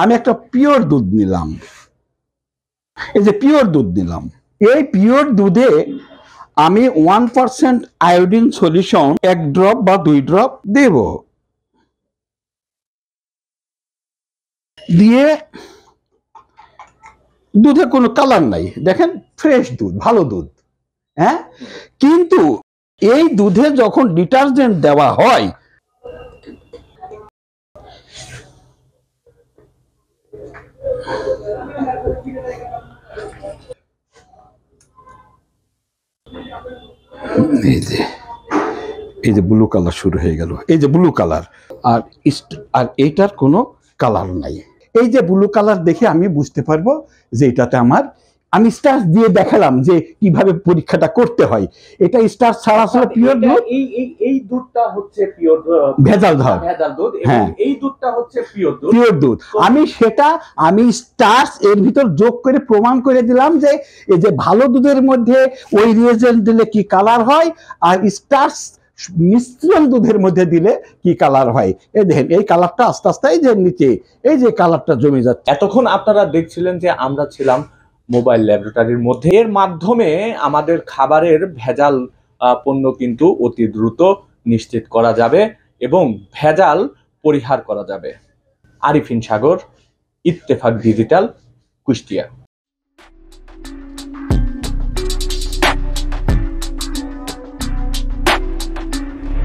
আমি একটা পিওর দুধ নিলাম এই যে পিওর দুধ নিলাম এই পিওর দুধে আমি ওয়ান পার্সেন্ট আয়োডিন সলিউশন এক ড্রপ বা দুই ড্রপ দেব দিয়ে দুধে কোনো কালার নাই দেখেন ফ্রেশ দুধ ভালো দুধ হ্যাঁ কিন্তু এই দুধে যখন ডিটারজেন্ট দেওয়া হয় এই যে ব্লু কালার শুরু হয়ে গেল এই যে ব্লু কালার আর আর কোনো কালার নাই এই যে ব্লু কালার দেখে আমি বুঝতে পারবো যে এটাতে আমার আমি স্টার দিয়ে দেখালাম যে কিভাবে পরীক্ষাটা করতে হয় এটা স্টার ছাড়া ছাড়া পিওর দুধ এই দুধটা হচ্ছে পিওর ভেজাল ধর ভেজাল দুধ হ্যাঁ এই দুধ হচ্ছে পিওর দুধ আমি সেটা আমি স্টার্স এর ভিতর যোগ করে প্রমাণ করে দিলাম যে এই যে ভালো দুধের মধ্যে ওই রিয়েজেন্ট দিলে কি কালার হয় আর স্টার্স মিশ্রণ দুধের মধ্যে দিলে কি কালার হয় এই দেখেন এই কালারটা আস্তে আস্তে এই নিচে এই যে কালারটা জমে যাচ্ছে এতক্ষণ আপনারা দেখছিলেন যে আমরা ছিলাম মোবাইল ল্যাবরেটরির মধ্যে এর মাধ্যমে আমাদের খাবারের ভেজাল পণ্য কিন্তু অতি দ্রুত নিশ্চিত করা যাবে এবং ভেজাল পরিহার করা যাবে আরিফিন সাগর ইত্তেফাক ডিজিটাল কুষ্টিয়া